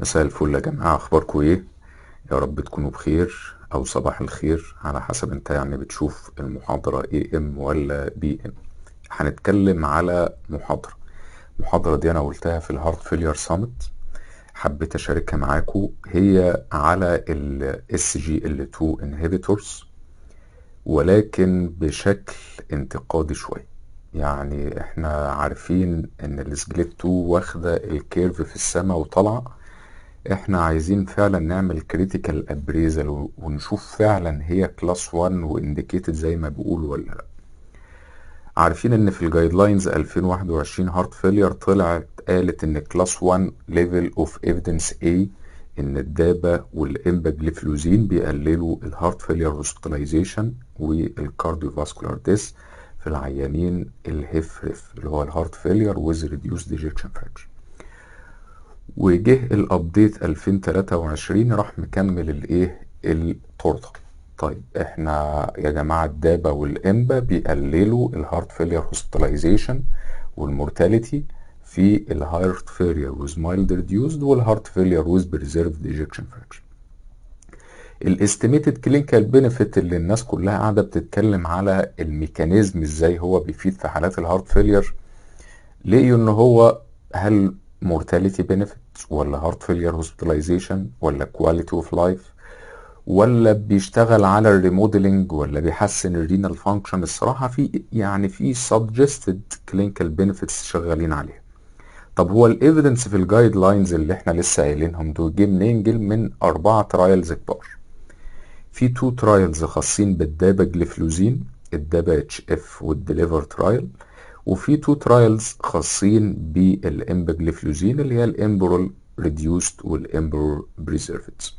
مساء الفل يا جماعة أخباركوا إيه؟ يا رب تكونوا بخير أو صباح الخير على حسب أنت يعني بتشوف المحاضرة اي ام ولا بي ام هنتكلم على محاضرة المحاضرة دي أنا قلتها في الهارت فيلير سامت حبيت أشاركها معاكم هي على ال SGL2 inhibitors ولكن بشكل انتقادي شوية يعني احنا عارفين ان السجليت 2 واخدة الكيرف في السماء وطالعه احنا عايزين فعلا نعمل كريتيكال ابريزل ونشوف فعلا هي كلاس 1 وانديكيتد زي ما بيقولوا ولا لا عارفين ان في الجايد لاينز 2021 هارت فيلير طلعت قالت ان كلاس 1 ليفل اوف ايفيدنس A ان الدابة والامباجليفلوزين بيقللوا الهارت فيلير هوسبيتاليزيشن والكارديوفاسكولار ديس في العيانين الهفرف اللي هو الهارت فيلير ويز ريديوس ديجكشن فراكشن وجه الابديت 2023 راح مكمل الايه التورته طيب احنا يا جماعه الدابا والامبا بيقللوا الهارت فيلير هوستلايزيشن والمورتاليتي في الهارت فيلير ويز مايلد ريديوسد والهارت فيلير ويز بريزيرفد ايجكشن فراكشن الاستيميتد كلينيكال بينيفيت اللي الناس كلها قاعده بتتكلم على الميكانيزم ازاي هو بيفيد في حالات الهارت فيلير لقيوا ان هو هل مورتاليتي بينيفيت ولا هارت فيلير هوسبيتاليزيشن ولا كواليتي اوف لايف ولا بيشتغل على الريموديلنج ولا بيحسن الرينال فانكشن الصراحه في يعني في سجستد كلينيكال بينفيتس شغالين عليها طب هو الايفيدنس في الجايد لاينز اللي احنا لسه قايلينهم دول جه منين جه من اربعه ترايلز كبار في تو ترايلز خاصين بالدابا جليفلوزين الدابا اتش اف والديليفر ترايل وفي تو ترايلز خاصين بالامبجليفلوزين اللي هي الامبرول ريديوست والامبرول بريزرفتس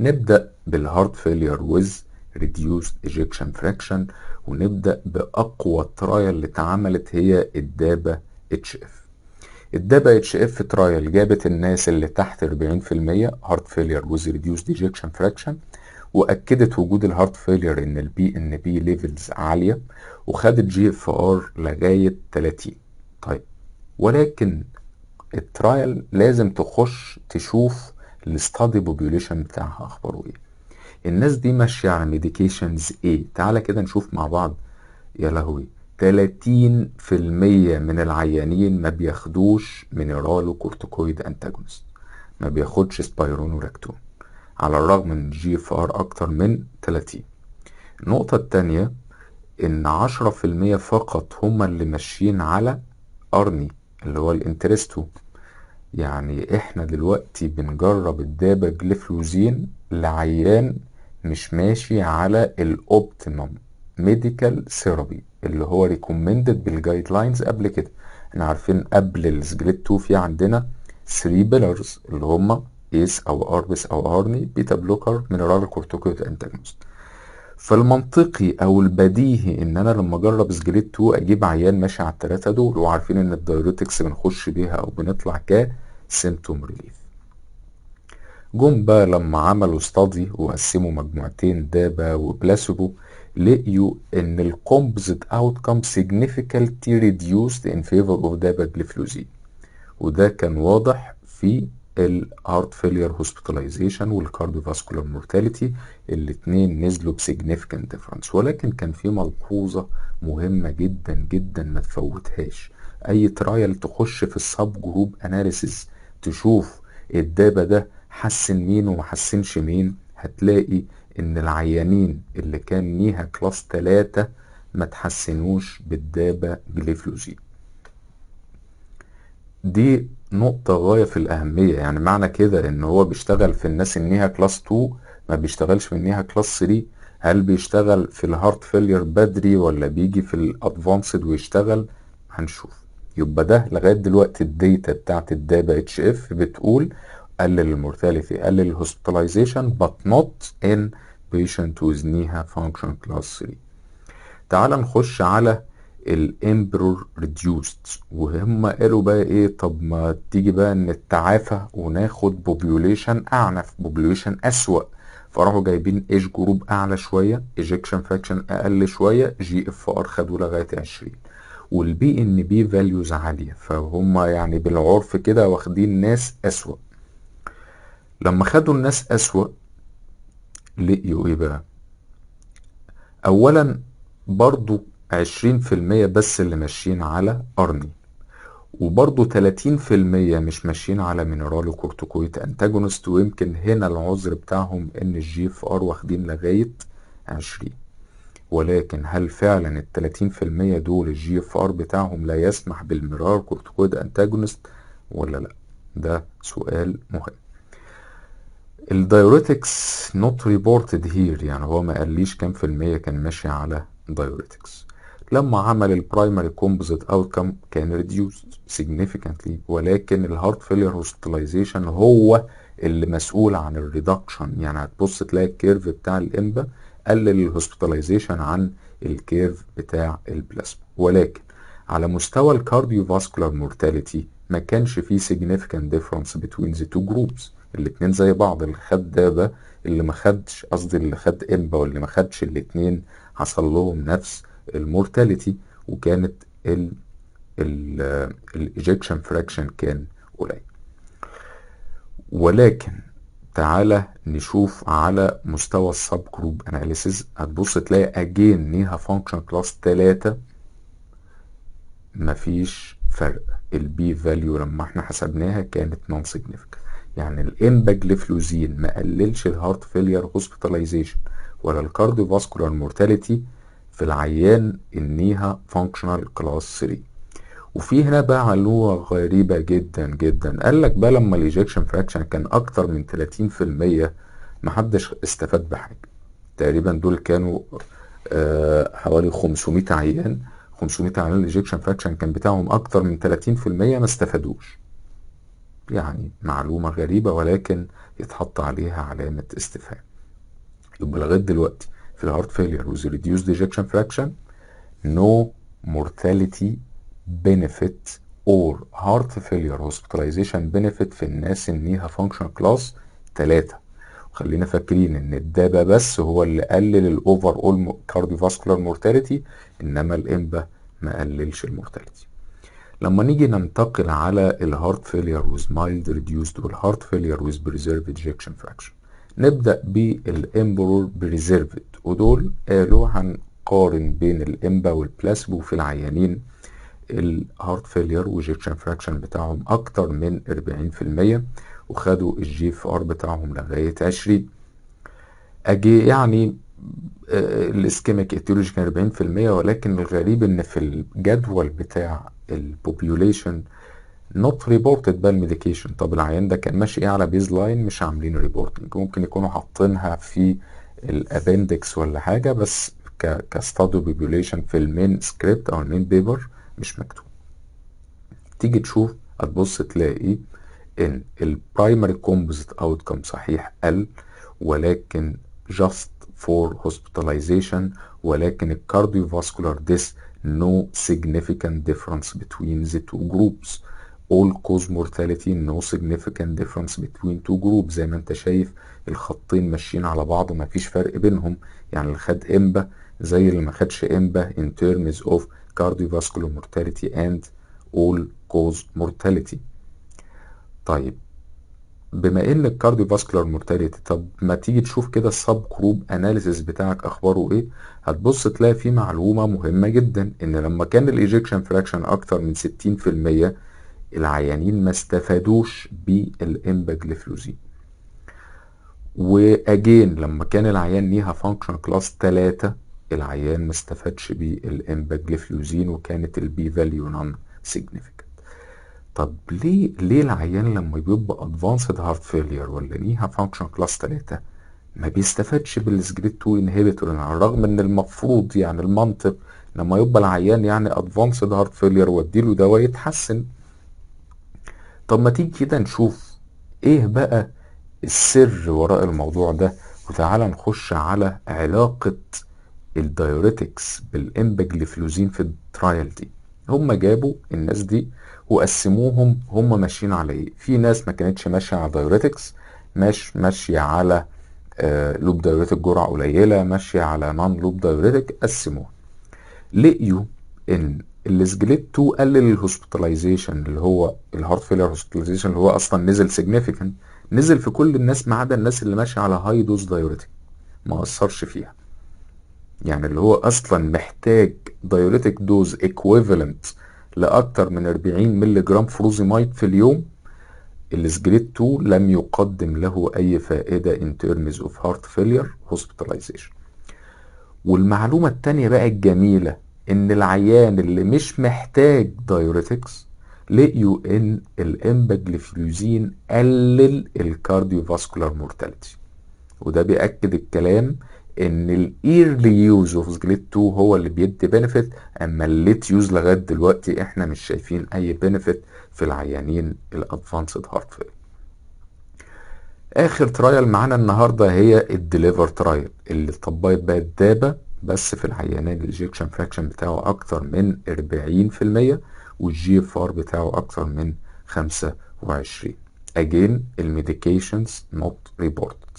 نبدأ بالهارت فيلير ويز ريديوست ايجكشن فراكشن ونبدأ بأقوى ترايل اللي اتعملت هي الدابا اتش اف الدابا اتش اف ترايل جابت الناس اللي تحت 40% هارت فيلير ويز ريديوست ايجكشن فراكشن واكدت وجود الهارت فيلير ان البي ان بي ليفلز عاليه وخد الجي اف ار لغايه 30 طيب ولكن الترايل لازم تخش تشوف الاستادي بوبيوليشن بتاعها اخباره ايه الناس دي ماشيه على ميديكيشنز ايه تعالى كده نشوف مع بعض يا لهوي 30% من العيانين ما بياخدوش مينيرالو كورتيكويد انتاجونست ما بياخدش سبايرونوراكتون على الرغم ان جي اف ار اكتر من 30 النقطة الثانيه ان عشرة في المية فقط هما اللي ماشيين على ارني اللي هو الانترستو يعني احنا دلوقتي بنجرب الدابة جليفلوزين لعيان مش ماشي على الاوبتيمم ميديكال ثيرابي اللي هو ريكومندد بالجايد لاينز قبل كده احنا عارفين قبل السجلت 2 في عندنا 3 بيلرز اللي هما ايس او اربس او ارني بيتا بلوكر مينرال كورتيكويد انتاجونست فالمنطقي او البديهي ان انا لما اجرب سجليت 2 اجيب عيان ماشي على الثلاثه دول وعارفين ان الدايوريتكس بنخش بيها او بنطلع ك سيمتوم ريليف جم بقى لما عملوا استادي وقسموا مجموعتين دابا وبلاسبو لقيوا ان الكومبوزيت كام سيجنيفيكالتي ريديوست ان فيفر اوف دابا جليفلوزين وده كان واضح في الهارت فيلير هوسبيتاليزيشن والكارديوفاسكولار مورتاليتي الاثنين نزلوا بسيجنيفيكانت ديفرنس ولكن كان في ملحوظه مهمه جدا جدا ما تفوتهاش اي ترايل تخش في السب جروب اناليسيز تشوف الدابه ده حسن مين وما حسنش مين هتلاقي ان العيانين اللي كان ليها كلاس 3 ما تحسنوش بالدابه جليفلوزين دي نقطة غاية في الأهمية يعني معنى كده إن هو بيشتغل في الناس النيها كلاس 2 ما بيشتغلش في النيها كلاس 3 هل بيشتغل في الهارت فيلير بدري ولا بيجي في الأدفانسد ويشتغل هنشوف يبقى ده لغاية دلوقتي الداتا بتاعت الدابا اتش اف بتقول قلل المورتاليتي قلل الهوسبيتاليزيشن بات نوت ان بيشنت ويز نيها فانكشن كلاس 3 تعال نخش على الامبرور ريديوست وهم قالوا بقى ايه طب ما تيجي بقى نتعافى وناخد بوبيوليشن اعنف بوبيوليشن اسوأ فراحوا جايبين ايج جروب اعلى شويه ايجكشن فاكشن اقل شويه جي اف ار خدوا لغايه 20 والبي ان بي فاليوز عاليه فهم يعني بالعرف كده واخدين ناس اسوأ لما خدوا الناس اسوأ لقيوا ايه بقى اولا برضو عشرين في المية بس اللي ماشيين على أرني وبرضه المية مش ماشيين على مينرال كورتيكويد انتاجونست ويمكن هنا العذر بتاعهم ان الجي اف ار واخدين لغايه عشرين ولكن هل فعلا التلاتين في المية دول الجي اف ار بتاعهم لا يسمح بالمرار كورتوكويد انتاجونست ولا لا ده سؤال مهم الدايوريتكس نوت ريبورتد هير يعني هو ما قاليش كام في المية كان ماشي على دايوريتكس لما عمل البرايمري كومبوزيت اوتكم كان ريديوس سيجنيفيكانتلي ولكن الهارت فيلير هوستلايزيشن هو اللي مسؤول عن الريدكشن يعني هتبص تلاقي الكيرف بتاع الامبا قلل الهوستلايزيشن عن الكيرف بتاع البلازما ولكن على مستوى الكارديو فاسكولار مورتاليتي ما كانش فيه significant difference between the two groups الاتنين زي بعض اللي خد ده اللي ما خدش قصدي اللي خد امبا واللي ما خدش الاتنين حصل لهم نفس المورتاليتي وكانت الايجكشن فراكشن كان قليل ولكن تعالى نشوف على مستوى السب جروب اناليسيز هتبص تلاقي اجين نيها فانكشن كلاس 3 مفيش فرق البي فاليو لما احنا حسبناها كانت نون سيجنيفيكانت يعني الامباجليفلوزين ما قللش الهارت فيلير هوسبيتاليزيشن ولا الكارديو فاسكولار مورتاليتي في العيان انيها فانكشنال كلاس 3 وفي هنا بقى علوة غريبة جدا جدا قال لك بقى لما الايجكشن فراكشن كان اكتر من 30% محدش استفاد بحاجة تقريبا دول كانوا آه حوالي 500 عيان 500 عيان الايجكشن فراكشن كان بتاعهم اكتر من 30% ما استفادوش يعني معلومة غريبة ولكن يتحط عليها علامة استفهام يبقى لغاية دلوقتي في الهارت فيلير وذ reduced ejection فراكشن نو مورتاليتي benefit اور هارت فيلير هوسبيتاليزيشن benefit في الناس ليها فانكشن كلاس 3 خلينا فاكرين ان الدابا بس هو اللي قلل الاوفر اول كارديوفاسكولار مورتاليتي انما الامبا ما قللش المورتاليتي لما نيجي ننتقل على الهارت فيلير وذ مايلد reduced والهارت فيلير وذ بريزيرف ejection فراكشن نبدأ بالامبرور بريزيرفد ودول قالوا هنقارن بين الامبا والبلاسبو في العيانين الهارت فيلير وجيكشن فراكشن بتاعهم اكتر من 40% وخدوا الجي اف ار بتاعهم لغايه 20 اجي يعني آه، الاسكيميك ايتيولوجي كان 40% ولكن الغريب ان في الجدول بتاع البوبيوليشن نوت ريبورتد بقى الميديكيشن طب العيان ده كان ماشي ايه على بيز لاين مش عاملين ريبورتنج ممكن يكونوا حاطينها في الابندكس ولا حاجه بس كستادو بيبوليشن في المين سكريبت او المين بيبر مش مكتوب تيجي تشوف هتبص تلاقي ان البرايمري كومبوزيت اوتكم صحيح قل ولكن جاست فور هوسبيتاليزيشن ولكن الكارديوفاسكولار ديس no significant difference between the two groups all cause mortality no significant difference between two groups زي ما انت شايف الخطين ماشيين على بعض ومفيش فرق بينهم يعني اللي خد امبا زي اللي ما خدش امبا in terms of cardiovascular mortality and all cause mortality طيب بما ان الكارديوفاسكولار مورتاليتي طب ما تيجي تشوف كده السب جروب اناليسيس بتاعك اخباره ايه هتبص تلاقي فيه معلومه مهمه جدا ان لما كان الايجكشن فراكشن اكتر من 60% العيانين ما استفادوش بالامباجليفلوزين واجين لما كان العيان ليها فانكشن كلاس 3 العيان ما استفادش بالامباجليفلوزين وكانت البي فاليو نون سيجنيفيكانت طب ليه ليه العيان لما بيبقى ادفانسد هارت فيلير ولا ليها فانكشن كلاس 3 ما بيستفادش بالسجريت 2 انهبيتور على الرغم ان المفروض يعني المنطق لما يبقى العيان يعني ادفانسد هارت فيلير واديله دواء يتحسن طب ما تيجي كده نشوف ايه بقى السر وراء الموضوع ده وتعالى نخش على علاقة الدايوريتكس بالامبجليفلوزين في الترايل دي هم جابوا الناس دي وقسموهم هم ماشيين على ايه في ناس ما كانتش ماشيه على دايوريتكس ماش ماشيه على لوب آه، دايوريتك جرعه قليله ماشيه على نون لوب دايوريتك قسموها لقيوا ان السجليت 2 قلل الهوسبيتاليزيشن اللي هو الهارت فيلر هوسبيتاليزيشن اللي هو اصلا نزل سيجنيفيكانت نزل في كل الناس ما عدا الناس اللي ماشيه على هاي دوز دايوريتيك ما اثرش فيها يعني اللي هو اصلا محتاج دايوريتيك دوز ايكويفالنت لاكثر من 40 مللي جرام فروزيمايد في اليوم السجليت 2 لم يقدم له اي فائده ان تيرمز اوف هارت فيلر هوسبيتاليزيشن والمعلومه الثانيه بقى الجميله ان العيان اللي مش محتاج دايوريتكس لقيوا ان الامباجليفلوزين قلل الكارديوفاسكولار مورتاليتي وده بيأكد الكلام ان الايرلي يوز اوف جليت 2 هو اللي بيدي بنفيت اما الليت يوز لغايه دلوقتي احنا مش شايفين اي بنفيت في العيانين الادفانسد هارت فيل اخر ترايل معانا النهارده هي الديليفر ترايل اللي طبقت بقى الدابه بس في العيانين الاجيكشن فراكشن بتاعه أكتر من 40% والجي اف ار بتاعه أكتر من 25 again الميديكيشنز نوت ريبورتد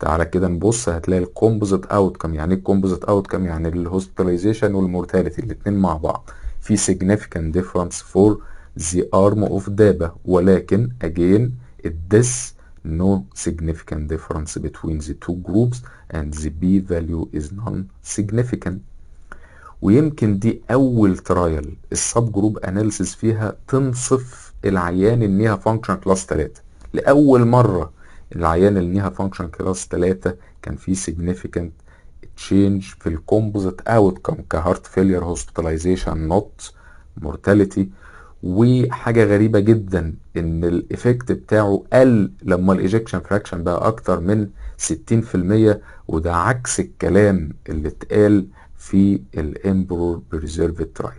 تعالى كده نبص هتلاقي الكومبوزيت اوت كم يعني ايه الكومبوزيت اوت كم يعني الهوسبيتاليزيشن والمورتاليتي الاثنين مع بعض في significant difference for the arm of DABA ولكن again الديس no significant difference between the two groups and the p value is non-significant ويمكن دي اول ترايل السب جروب اناليسيس فيها تنصف العيان اللي نيها فانكشن كلاس 3 لاول مره العيان اللي نيها فانكشن كلاس 3 كان فيه significant change في الكومبوزيت اوتكم كهارت فيلير هوسبيتاليزيشن نوت مورتاليتي وحاجة غريبة جدا ان الايفكت بتاعه قل لما الايجكشن فراكشن بقى اكتر من 60% وده عكس الكلام اللي اتقال في الامبرور بريزيرف ترايل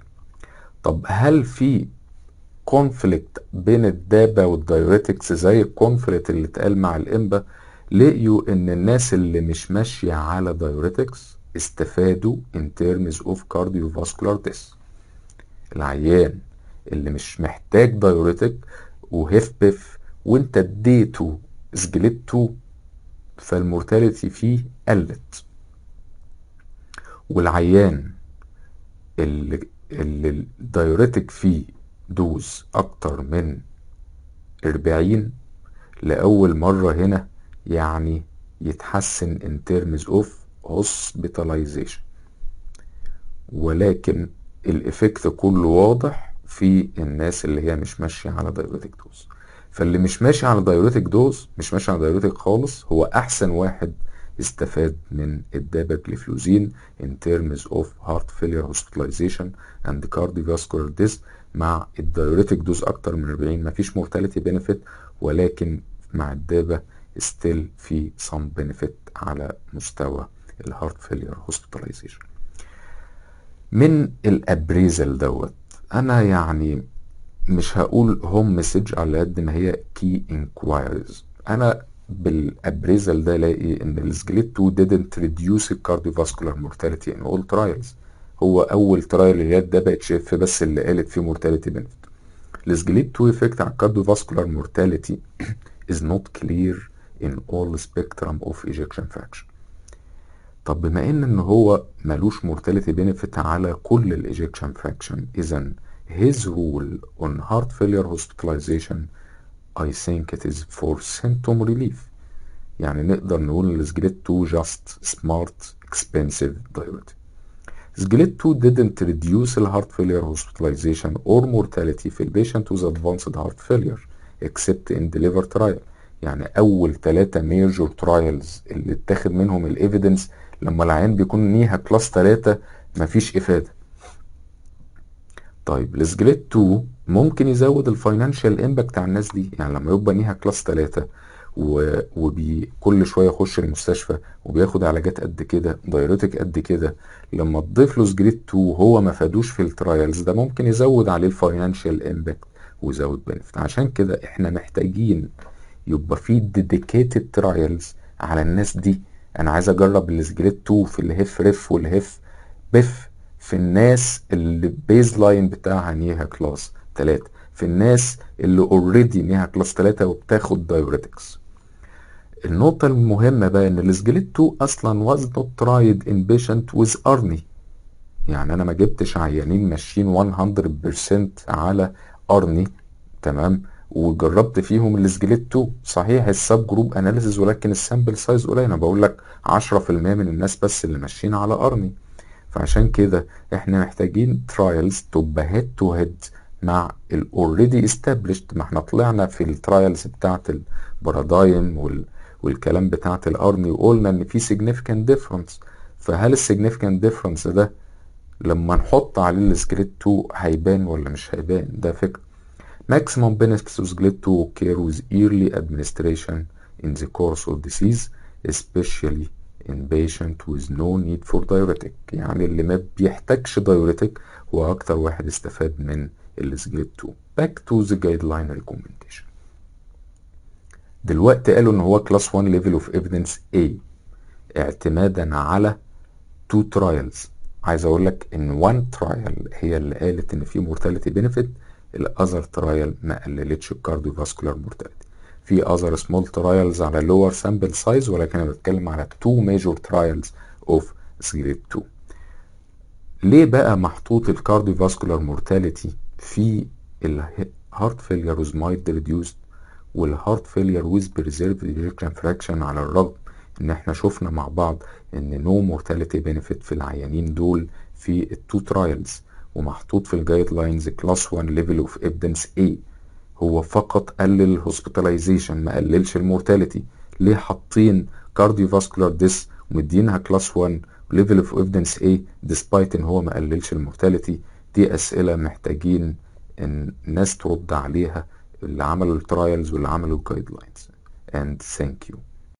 طب هل في كونفليكت بين الدابة والدايوريتكس زي الكونفليكت اللي اتقال مع الامبا لقيوا ان الناس اللي مش ماشية على دايوريتكس استفادوا in terms of cardiovascular death العيان اللي مش محتاج دايوريتك بف وانت اديته سجلته فالمورتاليتي فيه قلت والعيان اللي اللي الدايوريتك فيه دوز اكتر من 40 لاول مره هنا يعني يتحسن in terms of hospitalization ولكن الافكت كله واضح في الناس اللي هي مش ماشيه على دايوريتك دوز فاللي مش ماشي على دايوريتك دوز مش ماشي على دايوريتك خالص هو احسن واحد استفاد من الداباكليفلوزين in terms of heart failure hospitalization and cardiovascular death مع الدايوريتك دوز اكتر من 40 مفيش mortality benefit ولكن مع الدابة ستيل في some benefit على مستوى الهارت فيلير hospitalization من الابريزل دوت انا يعني مش هقول هوم مسج على قد ما هي كي انكوايريز انا بالابريزال ده الاقي ان السجليت 2 didn't reduce الكارديوفاسكولار مورتاليتي ان اول ترايلز هو اول ترايل اللي ده بقت شاف بس اللي قالت فيه مورتاليتي بنفيت السجليت 2 افكت على الكارديوفاسكولار مورتاليتي is not clear in all spectrum of ejection fraction طب بما ان ان هو ملوش mortality benefit على كل الايجكشن فراكشن اذا his rule on heart failure hospitalization I think it is for symptom relief يعني نقدر نقول ان سجلت 2 just smart expensive diuretic سجلت 2 didn't reduce the heart failure hospitalization or mortality في البيشنت with advanced heart failure except in deliver trial يعني اول ثلاثة major trials اللي اتاخد منهم الايفيدنس evidence لما العين بيكون نيها كلاس 3 مفيش افاده طيب السجليت 2 ممكن يزود الفاينانشال امباكت على الناس دي يعني لما يبقى نيها كلاس 3 وكل شويه يخش المستشفى وبياخد علاجات قد كده دايرتك قد كده لما تضيف له سجريد 2 وهو ما فادوش في الترايلز ده ممكن يزود عليه الفاينانشال امباكت ويزود بنفت عشان كده احنا محتاجين يبقى في ديديكيتد ترايلز على الناس دي انا عايز اجرب السجليت 2 في الهيف ريف والهيف بف في الناس اللي البيز لاين بتاعها نيها كلاس 3 في الناس اللي اوريدي نيها كلاس 3 وبتاخد دايوريتكس النقطة المهمة بقى ان السجليت 2 اصلا واز نوت ترايد ان بيشنت ويز ارني يعني انا ما جبتش عيانين ماشيين 100% على ارني تمام وجربت فيهم السجليتو صحيح السب جروب اناليسيز ولكن السامبل سايز قليل انا بقول لك 10% من الناس بس اللي ماشيين على ارمي فعشان كده احنا محتاجين ترايلز تبقى هيد تو هيد مع الاوريدي استابليشد ما احنا طلعنا في الترايلز بتاعت البارادايم وال والكلام بتاعت الارمي وقلنا ان في significant ديفرنس فهل الsignificant ديفرنس ده لما نحط عليه السكريبت 2 هيبان ولا مش هيبان ده فكره Maximum benefits was led to with early administration in the course of disease, especially in patient with no need for diuretic يعني اللي ما بيحتاجش diuretic هو أكتر واحد استفاد من السجليت 2 back to the guideline recommendation دلوقتي قالوا ان هو class 1 level of evidence A اعتمادا على two trials عايز اقول لك ان one trial هي اللي قالت ان في mortality benefit الاذر ترايل ما قللتش الكارديو فاسكولار مورتاليتي في اذر سمول ترايلز على لور سامبل سايز ولكن انا بتكلم على تو ميجور ترايلز اوف جريد 2 ليه بقى محطوط الكارديو فاسكولار مورتاليتي في الهارت فيلير ويز مايد ريديوست والهارت فيلير ويز بريزيرف ايجيكشن فراكشن على الرغم ان احنا شفنا مع بعض ان نو مورتاليتي بينفيت في العيانين دول في التو ترايلز ومحطوط في الجايد لاينز كلاس 1 ليفل اوف ايفيدنس اي هو فقط قلل الهوسبيتاليزيشن ما قللش المورتاليتي ليه حاطين كارديوفاسكولار ديس ومدينها كلاس 1 ليفل اوف ايفيدنس اي ديسبايت ان هو ما قللش المورتاليتي دي اسئله محتاجين ان الناس ترد عليها اللي عملوا الترايلز واللي عملوا الجايد لاينز and thank you